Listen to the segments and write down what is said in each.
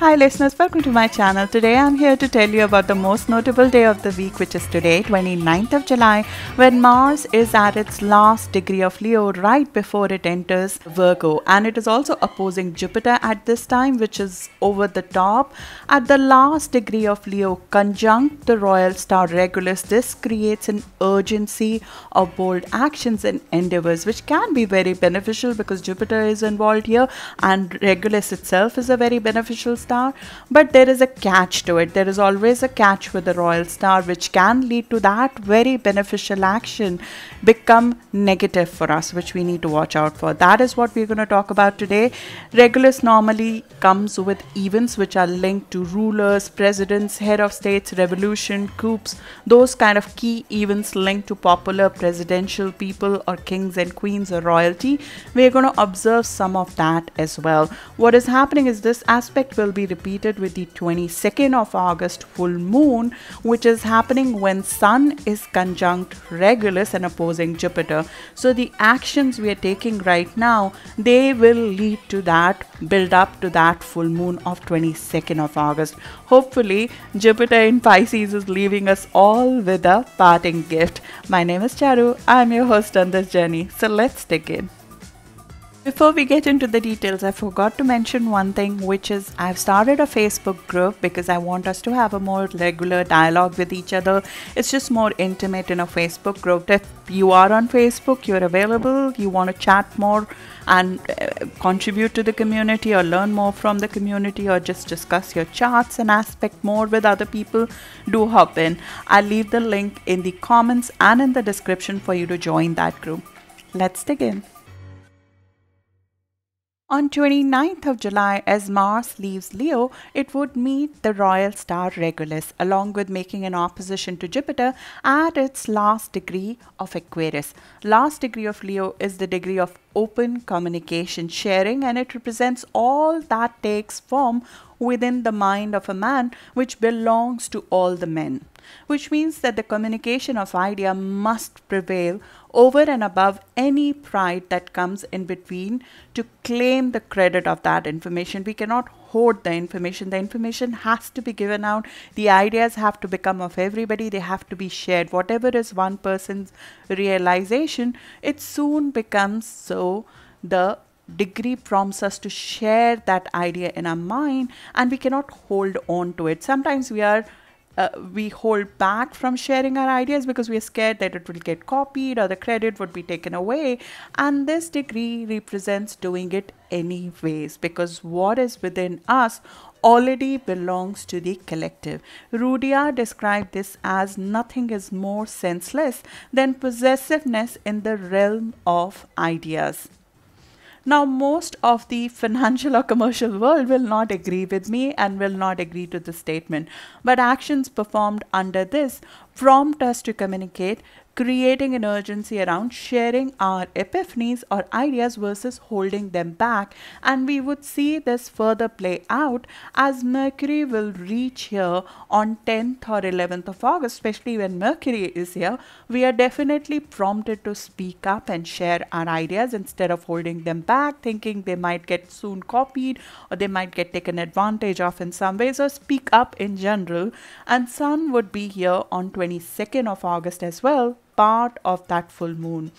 Hi listeners, welcome to my channel. Today I'm here to tell you about the most notable day of the week which is today, 29th of July, when Mars is at its last degree of Leo right before it enters Virgo and it is also opposing Jupiter at this time which is over the top. At the last degree of Leo conjunct the royal star Regulus, this creates an urgency of bold actions and endeavors which can be very beneficial because Jupiter is involved here and Regulus itself is a very beneficial star but there is a catch to it there is always a catch with the royal star which can lead to that very beneficial action become negative for us which we need to watch out for that is what we're going to talk about today regulus normally comes with events which are linked to rulers presidents head of states revolution coups those kind of key events linked to popular presidential people or kings and queens or royalty we're going to observe some of that as well what is happening is this aspect will be repeated with the 22nd of August full moon, which is happening when Sun is conjunct Regulus and opposing Jupiter. So the actions we are taking right now, they will lead to that build up to that full moon of 22nd of August. Hopefully, Jupiter in Pisces is leaving us all with a parting gift. My name is Charu. I'm your host on this journey. So let's dig in. Before we get into the details, I forgot to mention one thing, which is I've started a Facebook group because I want us to have a more regular dialogue with each other. It's just more intimate in a Facebook group. If you are on Facebook, you're available, you want to chat more and uh, contribute to the community or learn more from the community or just discuss your charts and aspect more with other people, do hop in. I'll leave the link in the comments and in the description for you to join that group. Let's dig in. On 29th of July, as Mars leaves Leo, it would meet the royal star Regulus, along with making an opposition to Jupiter at its last degree of Aquarius. Last degree of Leo is the degree of open communication sharing, and it represents all that takes form within the mind of a man which belongs to all the men, which means that the communication of idea must prevail over and above any pride that comes in between to claim the credit of that information. We cannot hoard the information. The information has to be given out. The ideas have to become of everybody. They have to be shared. Whatever is one person's realization, it soon becomes so the degree prompts us to share that idea in our mind and we cannot hold on to it sometimes we are uh, we hold back from sharing our ideas because we are scared that it will get copied or the credit would be taken away. And this degree represents doing it anyways because what is within us already belongs to the collective. Rudyard described this as nothing is more senseless than possessiveness in the realm of ideas. Now, most of the financial or commercial world will not agree with me and will not agree to this statement. But actions performed under this prompt us to communicate creating an urgency around sharing our epiphanies or ideas versus holding them back. And we would see this further play out as Mercury will reach here on 10th or 11th of August, especially when Mercury is here. We are definitely prompted to speak up and share our ideas instead of holding them back, thinking they might get soon copied or they might get taken advantage of in some ways or speak up in general. And Sun would be here on 22nd of August as well, part of that full moon.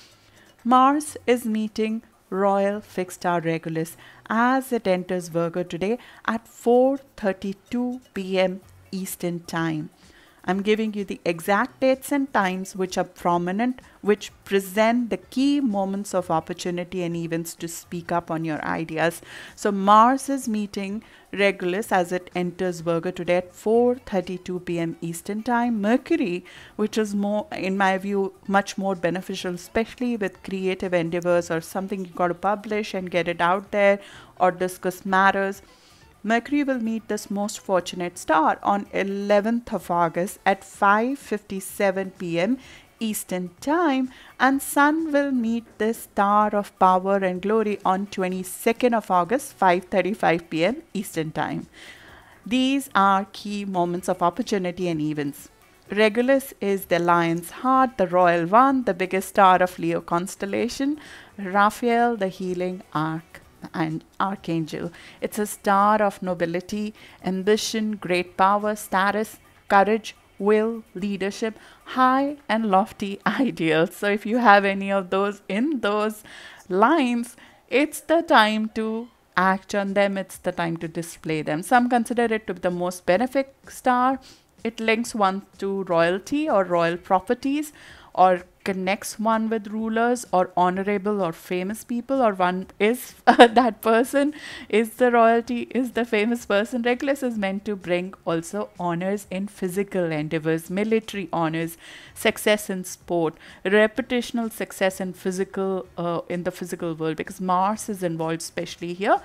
Mars is meeting royal fixed star Regulus as it enters Virgo today at 4:32 p.m. Eastern Time. I'm giving you the exact dates and times which are prominent, which present the key moments of opportunity and events to speak up on your ideas. So Mars is meeting Regulus as it enters Virgo today at 4:32 p.m. Eastern Time. Mercury, which is more, in my view, much more beneficial, especially with creative endeavors or something you got to publish and get it out there, or discuss matters. Mercury will meet this most fortunate star on 11th of August at 5:57 p.m. Eastern Time and Sun will meet this star of power and glory on 22nd of August 5:35 p.m. Eastern Time. These are key moments of opportunity and events. Regulus is the lion's heart, the royal one, the biggest star of Leo constellation, Raphael the healing arc and archangel. It's a star of nobility, ambition, great power, status, courage, will, leadership, high and lofty ideals. So if you have any of those in those lines, it's the time to act on them, it's the time to display them. Some consider it to be the most benefic star. It links one to royalty or royal properties or connects one with rulers or honorable or famous people or one is that person is the royalty is the famous person reckless is meant to bring also honors in physical endeavors military honors success in sport reputational success in physical uh, in the physical world because mars is involved especially here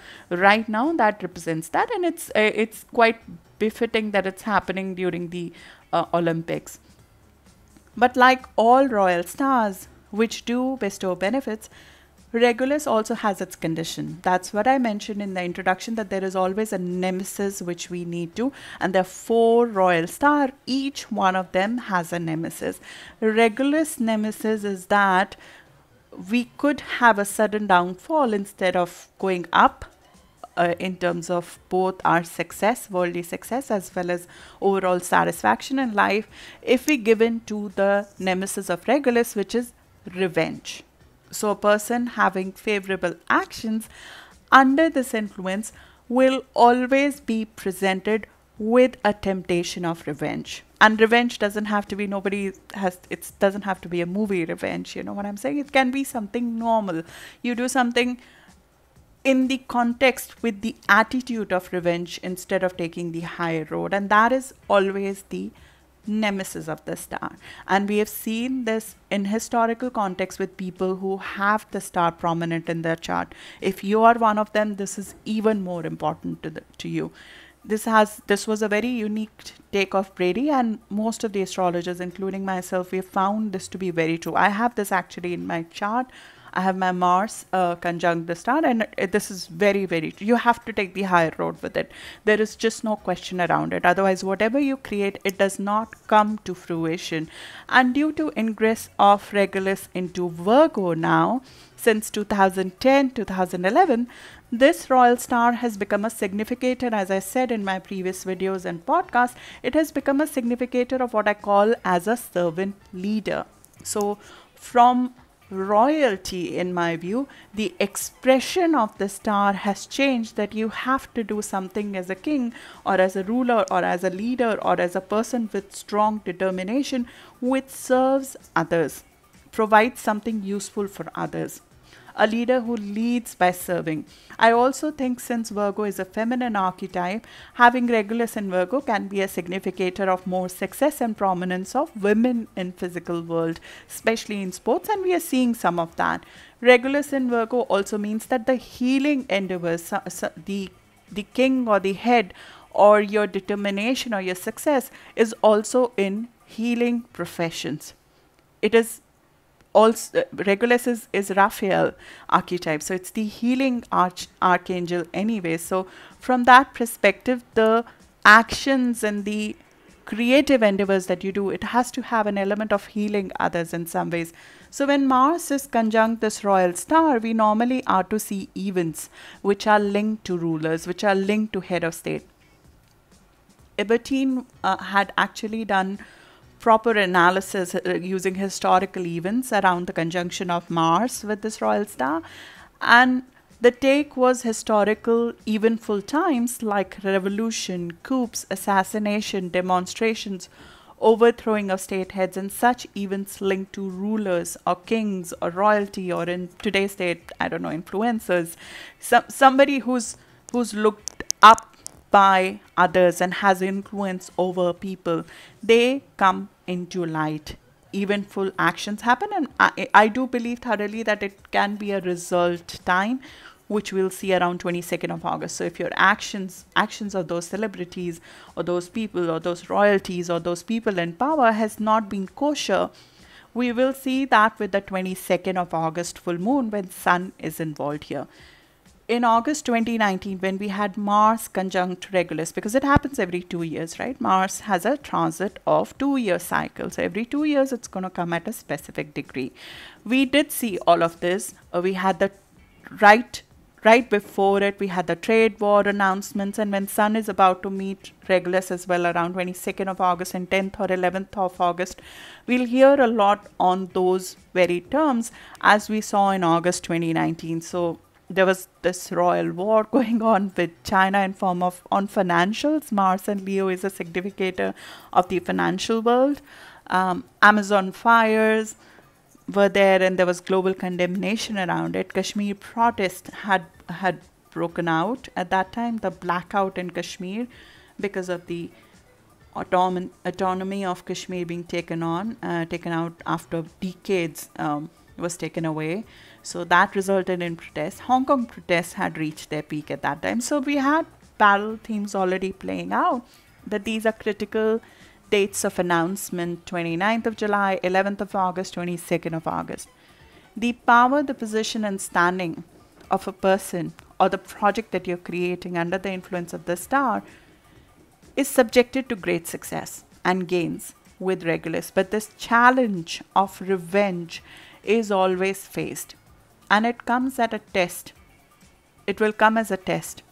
right now that represents that and it's uh, it's quite befitting that it's happening during the uh, olympics but like all royal stars, which do bestow benefits, Regulus also has its condition. That's what I mentioned in the introduction that there is always a nemesis which we need to, and there are four royal star. Each one of them has a nemesis. Regulus nemesis is that we could have a sudden downfall instead of going up uh, in terms of both our success, worldly success, as well as overall satisfaction in life if we give in to the nemesis of Regulus, which is revenge. So, a person having favorable actions under this influence will always be presented with a temptation of revenge and revenge doesn't have to be nobody has it doesn't have to be a movie revenge you know what i'm saying it can be something normal you do something in the context with the attitude of revenge instead of taking the high road. And that is always the nemesis of the star. And we have seen this in historical context with people who have the star prominent in their chart. If you are one of them, this is even more important to, the, to you. This has this was a very unique take of Brady and most of the astrologers, including myself, we found this to be very true. I have this actually in my chart I have my Mars uh, conjunct the star, and this is very, very, you have to take the higher road with it. There is just no question around it. Otherwise, whatever you create, it does not come to fruition. And due to ingress of Regulus into Virgo now, since 2010 2011 this royal star has become a significator as i said in my previous videos and podcasts, it has become a significator of what i call as a servant leader so from royalty in my view the expression of the star has changed that you have to do something as a king or as a ruler or as a leader or as a person with strong determination which serves others provides something useful for others a leader who leads by serving. I also think since Virgo is a feminine archetype, having Regulus in Virgo can be a significator of more success and prominence of women in physical world, especially in sports, and we are seeing some of that. Regulus in Virgo also means that the healing endeavors, the the king or the head or your determination or your success is also in healing professions. It is also uh, regulus is, is raphael archetype so it's the healing arch, archangel anyway so from that perspective the actions and the creative endeavors that you do it has to have an element of healing others in some ways so when mars is conjunct this royal star we normally are to see events which are linked to rulers which are linked to head of state Ibertine uh, had actually done proper analysis uh, using historical events around the conjunction of Mars with this royal star. And the take was historical, eventful times like revolution, coups, assassination, demonstrations, overthrowing of state heads, and such events linked to rulers or kings or royalty or in today's state, I don't know, influencers. Some, somebody who's who's looked up by others and has influence over people, they come into light. Eventful actions happen, and I, I do believe thoroughly that it can be a result time which we'll see around 22nd of August. So if your actions actions of those celebrities or those people or those royalties or those people in power has not been kosher, we will see that with the 22nd of August full moon when sun is involved here in August 2019 when we had Mars conjunct Regulus, because it happens every two years, right? Mars has a transit of two-year cycle. So every two years, it's going to come at a specific degree. We did see all of this. Uh, we had the right right before it we had the trade war announcements and when sun is about to meet regulus as well around 22nd of august and 10th or 11th of august we'll hear a lot on those very terms as we saw in august 2019 so there was this royal war going on with China in form of on financials. Mars and Leo is a significator of the financial world. Um, Amazon fires were there, and there was global condemnation around it. Kashmir protest had had broken out at that time. The blackout in Kashmir because of the autonomy of Kashmir being taken on, uh, taken out after decades. Um, was taken away. So that resulted in protests. Hong Kong protests had reached their peak at that time. So we had parallel themes already playing out that these are critical dates of announcement 29th of July, 11th of August, 22nd of August. The power, the position, and standing of a person or the project that you're creating under the influence of the star is subjected to great success and gains with regulars. But this challenge of revenge is always faced and it comes at a test. It will come as a test,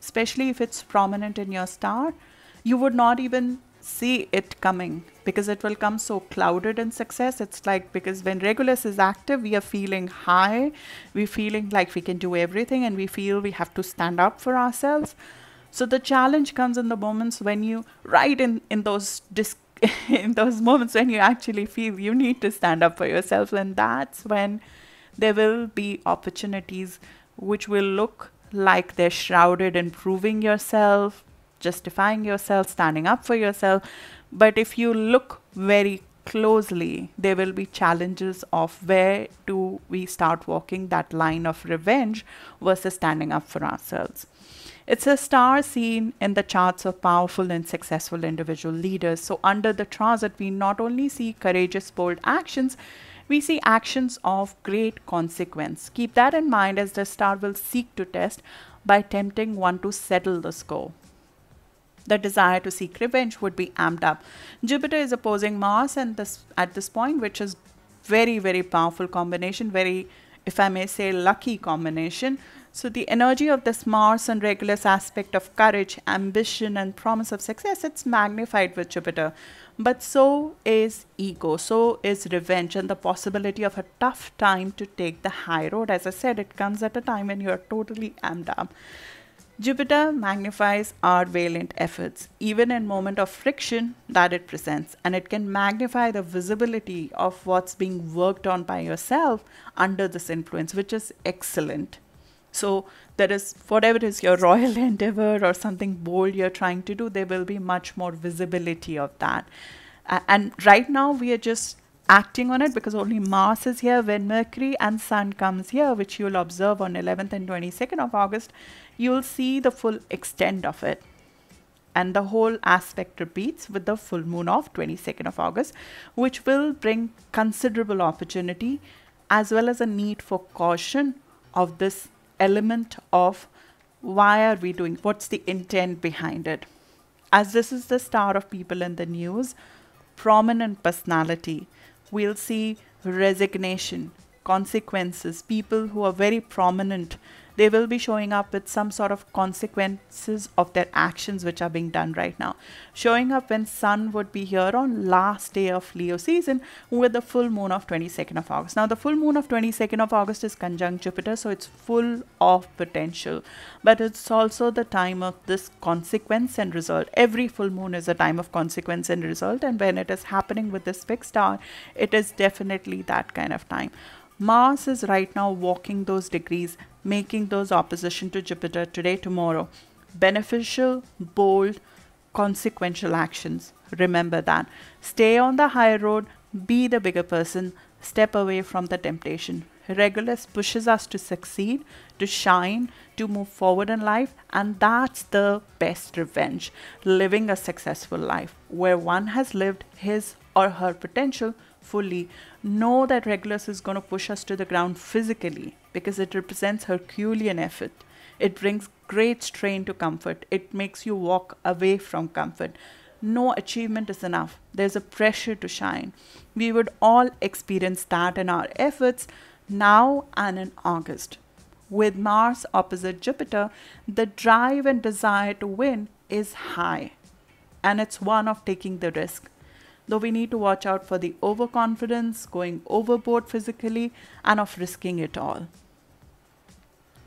especially if it's prominent in your star. You would not even see it coming because it will come so clouded in success. It's like because when Regulus is active, we are feeling high, we're feeling like we can do everything, and we feel we have to stand up for ourselves. So the challenge comes in the moments when you, right in, in those dis- in those moments when you actually feel you need to stand up for yourself, and that's when there will be opportunities which will look like they're shrouded in proving yourself, justifying yourself, standing up for yourself. But if you look very closely, there will be challenges of where do we start walking that line of revenge versus standing up for ourselves. It's a star seen in the charts of powerful and successful individual leaders. So, under the transit, we not only see courageous, bold actions, we see actions of great consequence. Keep that in mind as the star will seek to test by tempting one to settle the score. The desire to seek revenge would be amped up. Jupiter is opposing Mars and this at this point, which is very, very powerful combination, very, if I may say, lucky combination so the energy of this Mars and Regulus aspect of courage, ambition, and promise of success, it's magnified with Jupiter. But so is ego, so is revenge, and the possibility of a tough time to take the high road. As I said, it comes at a time when you are totally amped up. Jupiter magnifies our valiant efforts, even in moment of friction that it presents, and it can magnify the visibility of what's being worked on by yourself under this influence, which is excellent. So there is whatever is your royal endeavor or something bold you're trying to do, there will be much more visibility of that. Uh, and right now we are just acting on it because only Mars is here when Mercury and Sun comes here, which you'll observe on 11th and 22nd of August, you'll see the full extent of it. And the whole aspect repeats with the full moon of 22nd of August, which will bring considerable opportunity as well as a need for caution of this element of why are we doing, what's the intent behind it. As this is the star of people in the news, prominent personality, we'll see resignation, consequences, people who are very prominent they will be showing up with some sort of consequences of their actions which are being done right now. Showing up when Sun would be here on last day of Leo season with the full moon of 22nd of August. Now the full moon of 22nd of August is conjunct Jupiter so it's full of potential but it's also the time of this consequence and result. Every full moon is a time of consequence and result and when it is happening with this fixed star it is definitely that kind of time. Mars is right now walking those degrees, making those opposition to Jupiter today, tomorrow. Beneficial, bold, consequential actions. Remember that. Stay on the high road, be the bigger person, step away from the temptation. Regulus pushes us to succeed, to shine, to move forward in life, and that's the best revenge living a successful life where one has lived his or her potential fully know that Regulus is going to push us to the ground physically because it represents Herculean effort. It brings great strain to comfort. It makes you walk away from comfort. No achievement is enough. There's a pressure to shine. We would all experience that in our efforts now and in August. With Mars opposite Jupiter, the drive and desire to win is high, and it's one of taking the risk though we need to watch out for the overconfidence, going overboard physically, and of risking it all.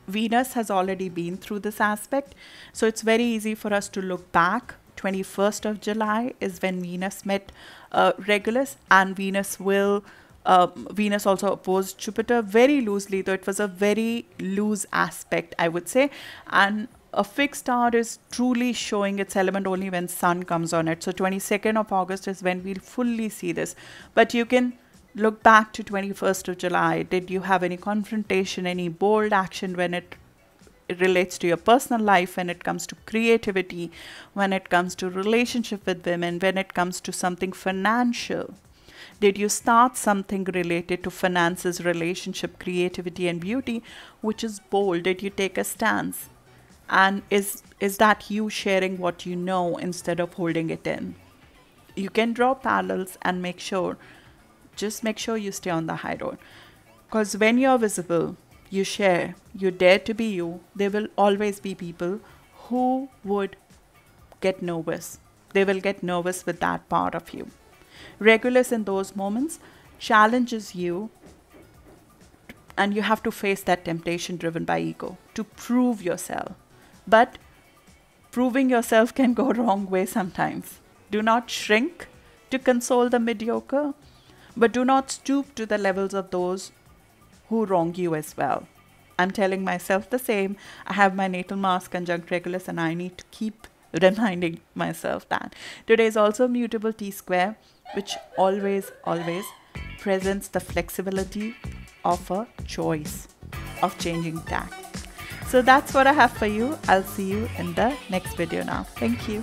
Venus has already been through this aspect, so it's very easy for us to look back. 21st of July is when Venus met uh, Regulus, and Venus will. Uh, Venus also opposed Jupiter very loosely, though it was a very loose aspect, I would say. And a fixed star is truly showing its element only when sun comes on it. So 22nd of August is when we'll fully see this. But you can look back to 21st of July. Did you have any confrontation, any bold action when it it relates to your personal life when it comes to creativity when it comes to relationship with women when it comes to something financial did you start something related to finances relationship creativity and beauty which is bold did you take a stance and is is that you sharing what you know instead of holding it in you can draw parallels and make sure just make sure you stay on the high road because when you're visible you share you dare to be you there will always be people who would get nervous they will get nervous with that part of you regulus in those moments challenges you and you have to face that temptation driven by ego to prove yourself but proving yourself can go wrong way sometimes. Do not shrink to console the mediocre, but do not stoop to the levels of those who wrong you as well. I'm telling myself the same. I have my natal mask conjunct regulus, and I need to keep reminding myself that. Today is also mutable t square, which always, always presents the flexibility of a choice of changing tack. So that's what I have for you. I'll see you in the next video now. Thank you.